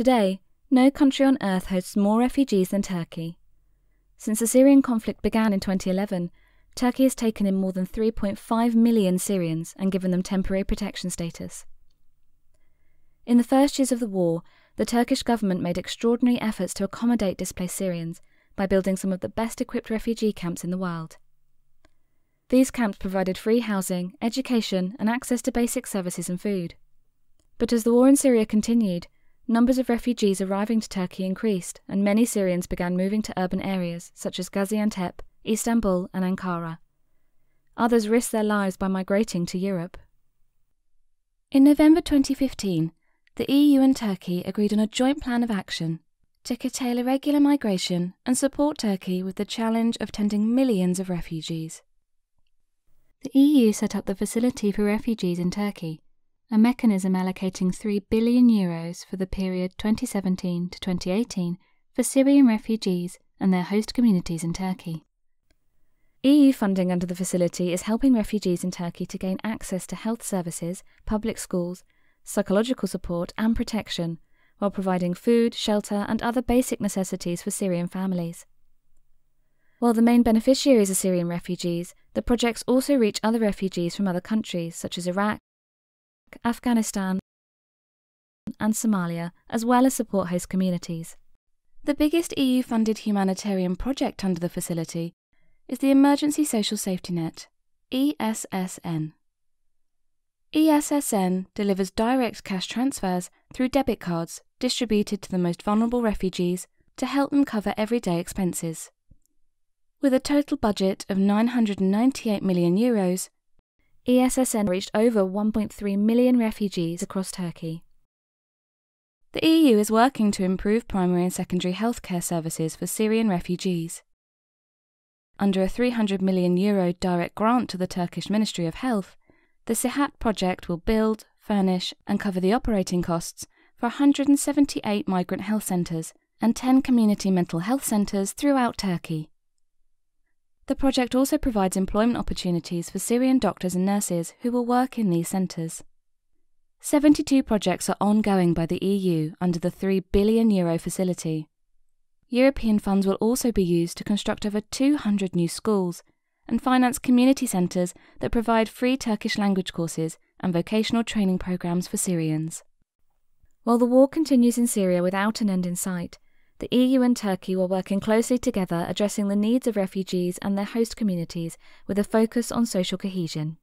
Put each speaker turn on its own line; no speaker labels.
Today, no country on earth hosts more refugees than Turkey. Since the Syrian conflict began in 2011, Turkey has taken in more than 3.5 million Syrians and given them temporary protection status. In the first years of the war, the Turkish government made extraordinary efforts to accommodate displaced Syrians by building some of the best equipped refugee camps in the world. These camps provided free housing, education, and access to basic services and food. But as the war in Syria continued, Numbers of refugees arriving to Turkey increased, and many Syrians began moving to urban areas such as Gaziantep, Istanbul, and Ankara. Others risked their lives by migrating to Europe. In November 2015, the EU and Turkey agreed on a joint plan of action to curtail irregular migration and support Turkey with the challenge of tending millions of refugees. The EU set up the Facility for Refugees in Turkey a mechanism allocating 3 billion euros for the period 2017 to 2018 for Syrian refugees and their host communities in Turkey. EU funding under the facility is helping refugees in Turkey to gain access to health services, public schools, psychological support, and protection, while providing food, shelter, and other basic necessities for Syrian families. While the main beneficiaries are Syrian refugees, the projects also reach other refugees from other countries such as Iraq, Afghanistan, and Somalia, as well as support host communities. The biggest EU funded humanitarian project under the facility is the Emergency Social Safety Net, ESSN. ESSN delivers direct cash transfers through debit cards distributed to the most vulnerable refugees to help them cover everyday expenses. With a total budget of 998 million euros, ESSN reached over 1.3 million refugees across Turkey. The EU is working to improve primary and secondary healthcare services for Syrian refugees. Under a 300 million euro direct grant to the Turkish Ministry of Health, the Sihat project will build, furnish, and cover the operating costs for 178 migrant health centres and 10 community mental health centres throughout Turkey. The project also provides employment opportunities for Syrian doctors and nurses who will work in these centres. 72 projects are ongoing by the EU under the 3 billion euro facility. European funds will also be used to construct over 200 new schools and finance community centres that provide free Turkish language courses and vocational training programmes for Syrians. While the war continues in Syria without an end in sight, the EU and Turkey were working closely together addressing the needs of refugees and their host communities with a focus on social cohesion.